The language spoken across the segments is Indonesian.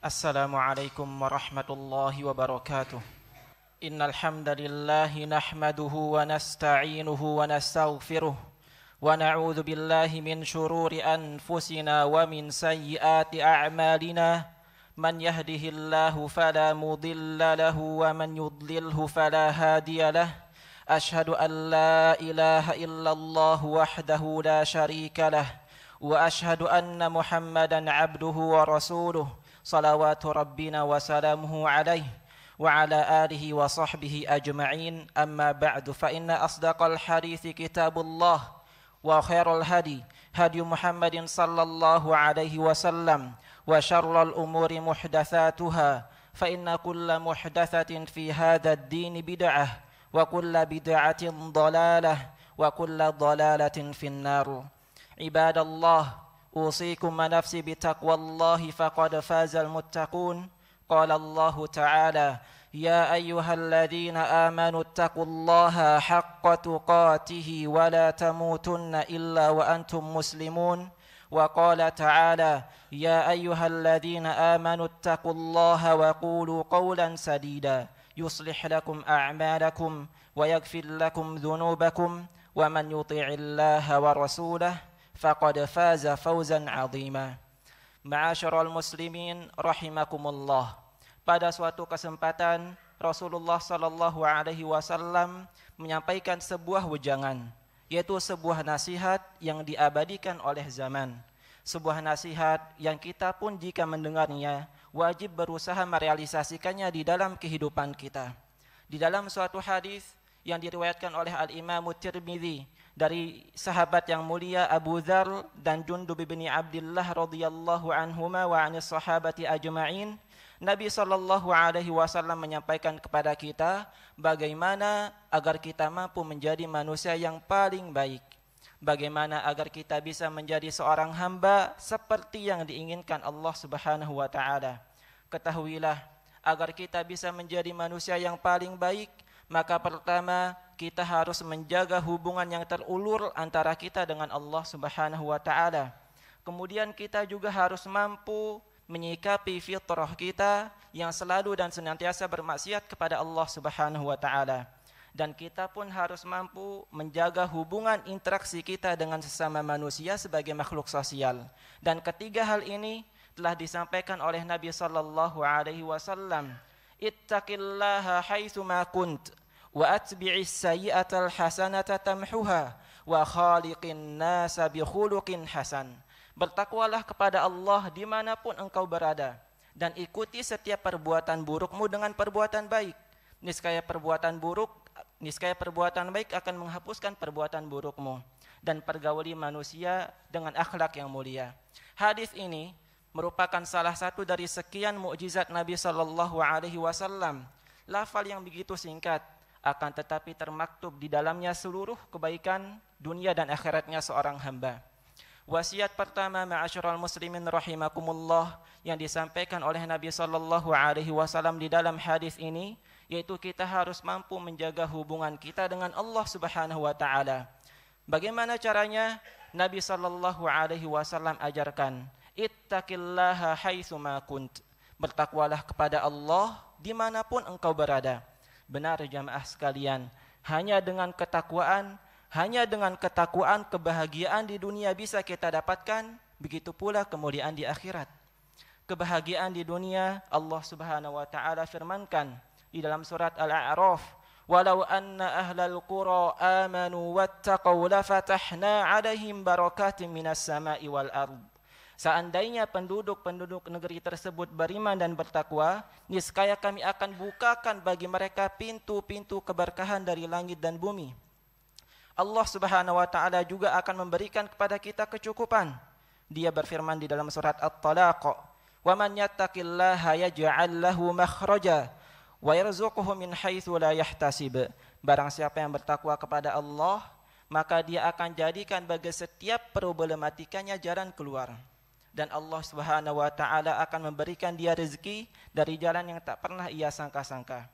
Assalamualaikum warahmatullahi wabarakatuh. Innal hamdalillahi nahmaduhu wa nasta'inuhu wa nastaghfiruh wa na'udzu billahi min shururi anfusina wa min sayyiati a'malina. Man yahdihillahu fala mudilla lahu wa man yudlilhu fala hadiya lahu. Ashhadu an la ilaha illallah wahdahu la sharika lahu wa ashhadu anna Muhammadan 'abduhu wa rasuluhu. صلوات ربنا وسلامه عليه وعلى آله وصحبه أجمعين أما بعد فإن أصدق الحديث كتاب الله وخير الهدي هدي محمد صلى الله عليه وسلم وشر الأمور محدثاتها فإن كل محدثة في هذا الدين بدعة وكل بدعة ضلالة وكل ضلالة في النار عباد الله أوصيكم نفسي بتقوى الله فقد فاز المتقون قال الله تعالى يا أيها الذين آمنوا اتقوا الله حق تقاته ولا تموتن إلا وأنتم مسلمون وقال تعالى يا أيها الذين آمنوا اتقوا الله وقولوا قولا سديدا يصلح لكم أعمالكم ويغفر لكم ذنوبكم ومن يطيع الله ورسوله فقد فاز فوزا عظيما معاشر المسلمين رحمكم الله pada suatu kesempatan Rasulullah Shallallahu Alaihi Wasallam menyampaikan sebuah wejangan yaitu sebuah nasihat yang diabadikan oleh zaman sebuah nasihat yang kita pun jika mendengarnya wajib berusaha merealisasikannya di dalam kehidupan kita di dalam suatu hadis yang diriwayatkan oleh Al Imam Tirmidzi dari sahabat yang mulia Abu Dzar dan Jundub bin Abdullah radhiyallahu anhuma wa anis sahabati ajma'in Nabi sallallahu alaihi wasallam menyampaikan kepada kita bagaimana agar kita mampu menjadi manusia yang paling baik bagaimana agar kita bisa menjadi seorang hamba seperti yang diinginkan Allah Subhanahu wa taala ketahuilah agar kita bisa menjadi manusia yang paling baik maka pertama kita harus menjaga hubungan yang terulur antara kita dengan Allah Subhanahu wa taala. Kemudian kita juga harus mampu menyikapi fitrah kita yang selalu dan senantiasa bermaksiat kepada Allah Subhanahu wa taala. Dan kita pun harus mampu menjaga hubungan interaksi kita dengan sesama manusia sebagai makhluk sosial. Dan ketiga hal ini telah disampaikan oleh Nabi sallallahu alaihi wasallam ittaqillaha haitsu ma kunt wa atbi'is sayyi'atal hasanata tamhuha wa khaliqin nasa Bertakwalah kepada Allah dimanapun engkau berada dan ikuti setiap perbuatan burukmu dengan perbuatan baik. Niscaya perbuatan buruk, niscaya perbuatan baik akan menghapuskan perbuatan burukmu dan pergauli manusia dengan akhlak yang mulia. Hadis ini merupakan salah satu dari sekian mukjizat Nabi Shallallahu Alaihi Wasallam. Lafal yang begitu singkat, akan tetapi termaktub di dalamnya seluruh kebaikan dunia dan akhiratnya seorang hamba. Wasiat pertama ma'asyiral muslimin rahimakumullah yang disampaikan oleh Nabi sallallahu alaihi wasallam di dalam hadis ini yaitu kita harus mampu menjaga hubungan kita dengan Allah Subhanahu wa taala. Bagaimana caranya? Nabi sallallahu alaihi wasallam ajarkan, "Ittaqillaha haitsuma kunt." Bertakwalah kepada Allah dimanapun engkau berada. Benar jamaah sekalian, hanya dengan ketakwaan, hanya dengan ketakwaan kebahagiaan di dunia bisa kita dapatkan, begitu pula kemuliaan di akhirat. Kebahagiaan di dunia Allah Subhanahu wa taala firmankan di dalam surat Al-A'raf, "Walau anna ahlal qura amanu wattaqau lafatahna 'alaihim barakatin minas sama'i wal ardh." Seandainya penduduk-penduduk negeri tersebut beriman dan bertakwa, niscaya kami akan bukakan bagi mereka pintu-pintu keberkahan dari langit dan bumi. Allah Subhanahu wa taala juga akan memberikan kepada kita kecukupan. Dia berfirman di dalam surat At-Talaq, "Wa man yattaqillaha yaj'al lahu makhraja wa yarzuquhu min haitsu la yahtasib." Barang siapa yang bertakwa kepada Allah, maka dia akan jadikan bagi setiap problematikanya jalan keluar dan Allah Subhanahu wa taala akan memberikan dia rezeki dari jalan yang tak pernah ia sangka-sangka.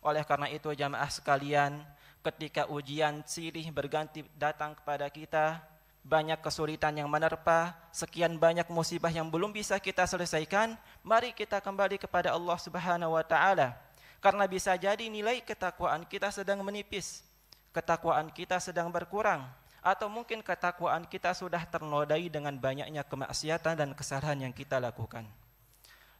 Oleh karena itu jamaah sekalian, ketika ujian silih berganti datang kepada kita, banyak kesulitan yang menerpa, sekian banyak musibah yang belum bisa kita selesaikan, mari kita kembali kepada Allah Subhanahu wa taala. Karena bisa jadi nilai ketakwaan kita sedang menipis, ketakwaan kita sedang berkurang, atau mungkin ketakwaan kita sudah ternodai dengan banyaknya kemaksiatan dan kesalahan yang kita lakukan.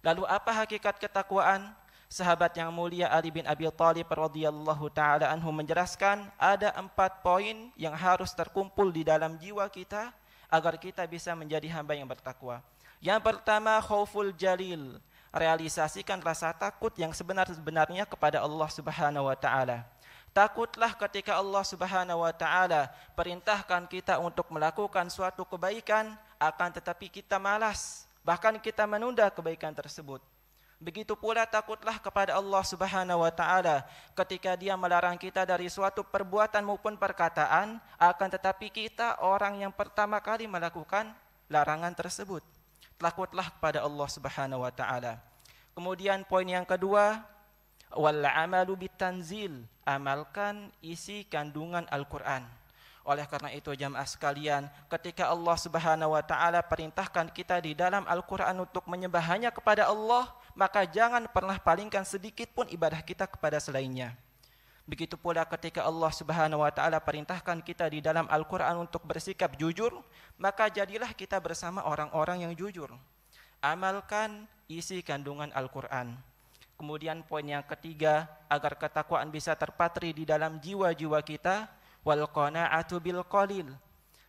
Lalu apa hakikat ketakwaan? Sahabat yang mulia Ali bin Abi Thalib radhiyallahu taala anhu menjelaskan ada empat poin yang harus terkumpul di dalam jiwa kita agar kita bisa menjadi hamba yang bertakwa. Yang pertama khauful jalil, realisasikan rasa takut yang sebenar-benarnya kepada Allah Subhanahu wa taala. Takutlah ketika Allah Subhanahu wa taala perintahkan kita untuk melakukan suatu kebaikan akan tetapi kita malas, bahkan kita menunda kebaikan tersebut. Begitu pula takutlah kepada Allah Subhanahu wa taala ketika Dia melarang kita dari suatu perbuatan maupun perkataan, akan tetapi kita orang yang pertama kali melakukan larangan tersebut. Takutlah kepada Allah Subhanahu wa taala. Kemudian poin yang kedua, wal amalu bitanzil amalkan isi kandungan Al-Qur'an oleh karena itu jamaah sekalian ketika Allah Subhanahu wa taala perintahkan kita di dalam Al-Qur'an untuk menyembahnya kepada Allah maka jangan pernah palingkan sedikit pun ibadah kita kepada selainnya Begitu pula ketika Allah Subhanahu wa taala perintahkan kita di dalam Al-Qur'an untuk bersikap jujur, maka jadilah kita bersama orang-orang yang jujur. Amalkan isi kandungan Al-Qur'an. Kemudian poin yang ketiga, agar ketakwaan bisa terpatri di dalam jiwa-jiwa kita, wal qana'atu bil qalil.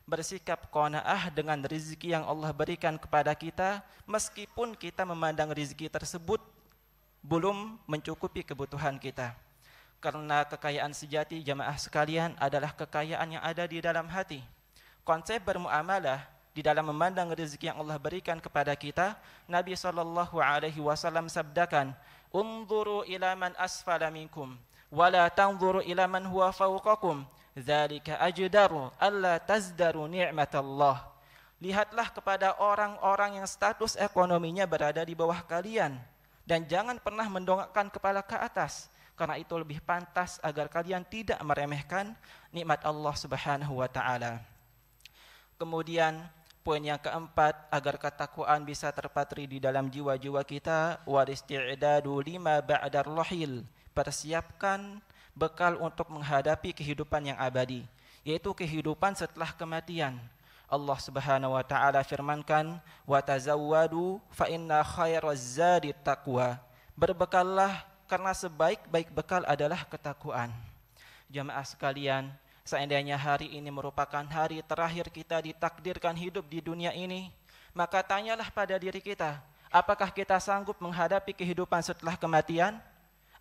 Bersikap qanaah dengan rezeki yang Allah berikan kepada kita meskipun kita memandang rezeki tersebut belum mencukupi kebutuhan kita. Karena kekayaan sejati jamaah sekalian adalah kekayaan yang ada di dalam hati. Konsep bermuamalah di dalam memandang rezeki yang Allah berikan kepada kita, Nabi Shallallahu Alaihi Wasallam sabdakan, unzuru ila man asfala minkum wa la tanzuru ila man huwa fawqakum dzalika ajdaru alla tazdaru ni'matallah lihatlah kepada orang-orang yang status ekonominya berada di bawah kalian dan jangan pernah mendongakkan kepala ke atas karena itu lebih pantas agar kalian tidak meremehkan nikmat Allah Subhanahu wa taala. Kemudian Poin yang keempat, agar ketakwaan bisa terpatri di dalam jiwa-jiwa kita, waristi'dadu lima ba'dar lohil. Persiapkan bekal untuk menghadapi kehidupan yang abadi, yaitu kehidupan setelah kematian. Allah Subhanahu wa taala firmankan, "Wa tazawwadu fa inna khairaz zadi taqwa." Berbekallah karena sebaik-baik bekal adalah ketakwaan. Jamaah sekalian, Seandainya hari ini merupakan hari terakhir kita ditakdirkan hidup di dunia ini, maka tanyalah pada diri kita, apakah kita sanggup menghadapi kehidupan setelah kematian?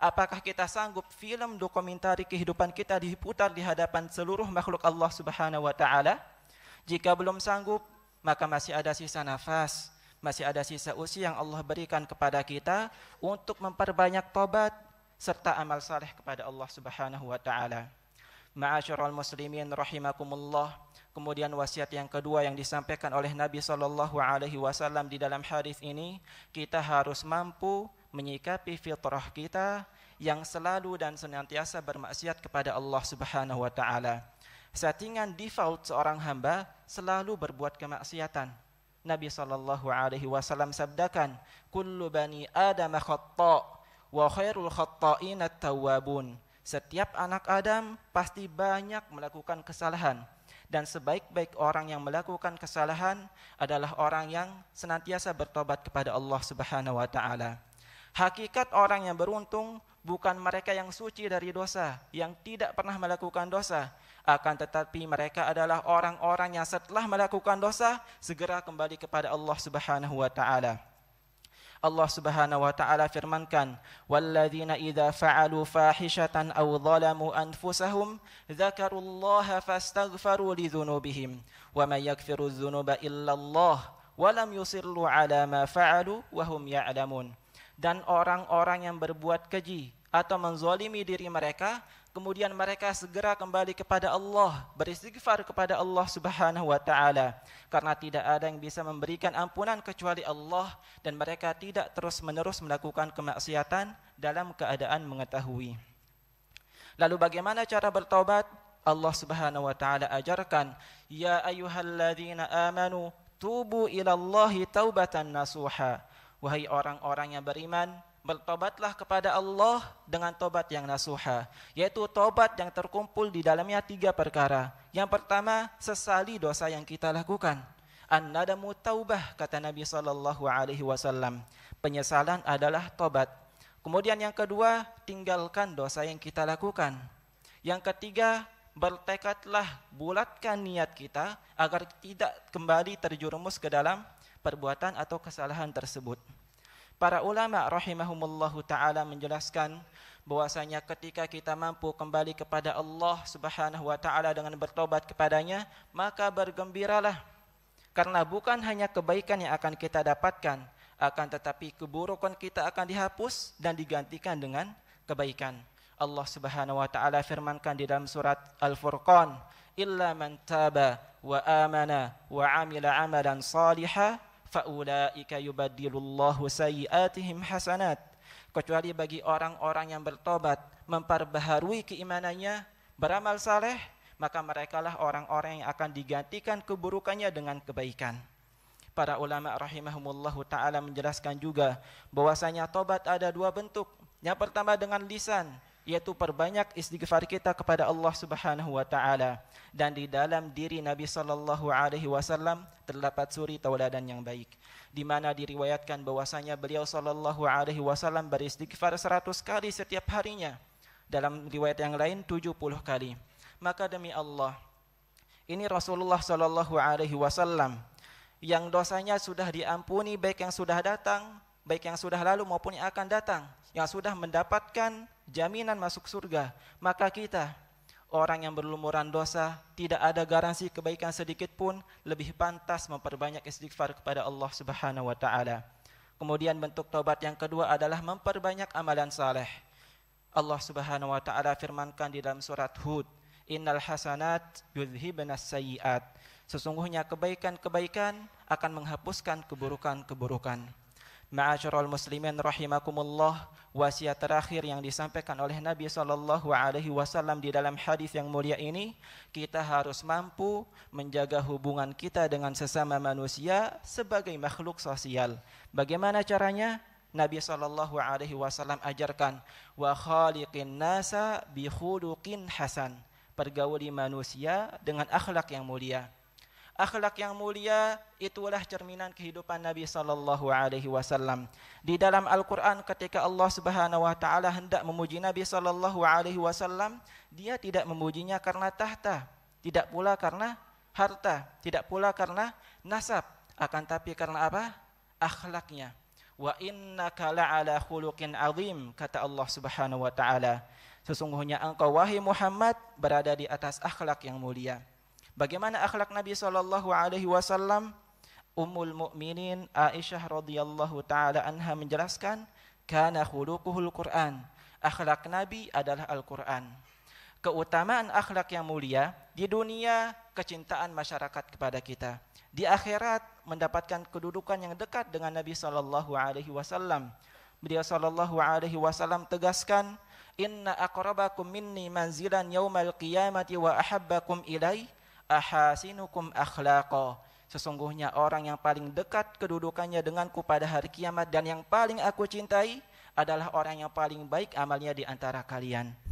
Apakah kita sanggup film dokumentari kehidupan kita diputar di hadapan seluruh makhluk Allah Subhanahu wa taala? Jika belum sanggup, maka masih ada sisa nafas, masih ada sisa usia yang Allah berikan kepada kita untuk memperbanyak tobat serta amal saleh kepada Allah Subhanahu wa taala. Ma'asyiral muslimin rahimakumullah. Kemudian wasiat yang kedua yang disampaikan oleh Nabi Shallallahu alaihi wasallam di dalam hadis ini, kita harus mampu menyikapi fitrah kita yang selalu dan senantiasa bermaksiat kepada Allah Subhanahu wa taala. Settingan default seorang hamba selalu berbuat kemaksiatan. Nabi Shallallahu alaihi wasallam sabdakan, "Kullu bani Adam khata' wa khairul khata'ina at-tawwabun." Setiap anak Adam pasti banyak melakukan kesalahan dan sebaik-baik orang yang melakukan kesalahan adalah orang yang senantiasa bertobat kepada Allah Subhanahu wa taala. Hakikat orang yang beruntung bukan mereka yang suci dari dosa, yang tidak pernah melakukan dosa, akan tetapi mereka adalah orang-orang yang setelah melakukan dosa segera kembali kepada Allah Subhanahu wa taala. Allah Subhanahu wa taala firmankan, "Walladzina idza fa'alu fahishatan aw zalamu anfusahum dzakarullaha fastaghfaru lidzunubihim wa may yaghfiru dzunuba illa Allah wa lam yusirru ala ma fa'alu wa hum ya'lamun." Dan orang-orang yang berbuat keji atau menzolimi diri mereka kemudian mereka segera kembali kepada Allah, beristighfar kepada Allah Subhanahu wa taala karena tidak ada yang bisa memberikan ampunan kecuali Allah dan mereka tidak terus-menerus melakukan kemaksiatan dalam keadaan mengetahui. Lalu bagaimana cara bertobat? Allah Subhanahu wa taala ajarkan, "Ya ayyuhalladzina amanu tubu ilallahi taubatan nasuha." Wahai orang-orang yang beriman, bertobatlah kepada Allah dengan tobat yang nasuha, yaitu tobat yang terkumpul di dalamnya tiga perkara. Yang pertama, sesali dosa yang kita lakukan. An-nadamu taubah kata Nabi sallallahu alaihi wasallam. Penyesalan adalah tobat. Kemudian yang kedua, tinggalkan dosa yang kita lakukan. Yang ketiga, bertekadlah bulatkan niat kita agar tidak kembali terjerumus ke dalam perbuatan atau kesalahan tersebut. Para ulama rahimahumullah taala menjelaskan bahwasanya ketika kita mampu kembali kepada Allah Subhanahu wa taala dengan bertobat kepadanya, maka bergembiralah. Karena bukan hanya kebaikan yang akan kita dapatkan, akan tetapi keburukan kita akan dihapus dan digantikan dengan kebaikan. Allah Subhanahu wa taala firmankan di dalam surat Al-Furqan, "Illa man taba wa amana wa amila amalan salihah faulaika yubadilullahu sayyiatihim hasanat kecuali bagi orang-orang yang bertobat memperbaharui keimanannya beramal saleh maka merekalah orang-orang yang akan digantikan keburukannya dengan kebaikan. Para ulama rahimahumullah taala menjelaskan juga bahwasanya tobat ada dua bentuk. Yang pertama dengan lisan, yaitu perbanyak istighfar kita kepada Allah Subhanahu wa taala dan di dalam diri Nabi sallallahu alaihi wasallam terdapat suri tauladan yang baik di mana diriwayatkan bahwasanya beliau sallallahu alaihi wasallam beristighfar 100 kali setiap harinya dalam riwayat yang lain 70 kali maka demi Allah ini Rasulullah sallallahu alaihi wasallam yang dosanya sudah diampuni baik yang sudah datang baik yang sudah lalu maupun yang akan datang yang sudah mendapatkan jaminan masuk surga. Maka kita, orang yang berlumuran dosa, tidak ada garansi kebaikan sedikit pun, lebih pantas memperbanyak istighfar kepada Allah Subhanahu wa taala. Kemudian bentuk taubat yang kedua adalah memperbanyak amalan saleh. Allah Subhanahu wa taala firmankan di dalam surat Hud, "Innal hasanat benas sayiat." Sesungguhnya kebaikan-kebaikan akan menghapuskan keburukan-keburukan. Ma'asyiral muslimin rahimakumullah, wasiat terakhir yang disampaikan oleh Nabi sallallahu alaihi wasallam di dalam hadis yang mulia ini, kita harus mampu menjaga hubungan kita dengan sesama manusia sebagai makhluk sosial. Bagaimana caranya? Nabi sallallahu alaihi wasallam ajarkan, "Wa khaliqin nasa bi khuluqin hasan." Pergauli manusia dengan akhlak yang mulia akhlak yang mulia itulah cerminan kehidupan Nabi sallallahu alaihi wasallam. Di dalam Al-Qur'an ketika Allah Subhanahu wa taala hendak memuji Nabi sallallahu alaihi wasallam, dia tidak memujinya karena tahta, tidak pula karena harta, tidak pula karena nasab, akan tapi karena apa? akhlaknya. Wa kala ala khuluqin azim kata Allah Subhanahu wa taala. Sesungguhnya engkau wahai Muhammad berada di atas akhlak yang mulia. Bagaimana akhlak Nabi Shallallahu Alaihi Wasallam? Ummul Mukminin Aisyah radhiyallahu taala anha menjelaskan, karena khuluquhul Quran. Akhlak Nabi adalah Al-Quran. Keutamaan akhlak yang mulia di dunia kecintaan masyarakat kepada kita. Di akhirat mendapatkan kedudukan yang dekat dengan Nabi Shallallahu Alaihi Wasallam. Beliau Shallallahu Alaihi Wasallam tegaskan, Inna akrabakum minni manzilan yaumal qiyamati wa ahabbakum ilaih ahasinukum akhlaqa sesungguhnya orang yang paling dekat kedudukannya denganku pada hari kiamat dan yang paling aku cintai adalah orang yang paling baik amalnya di antara kalian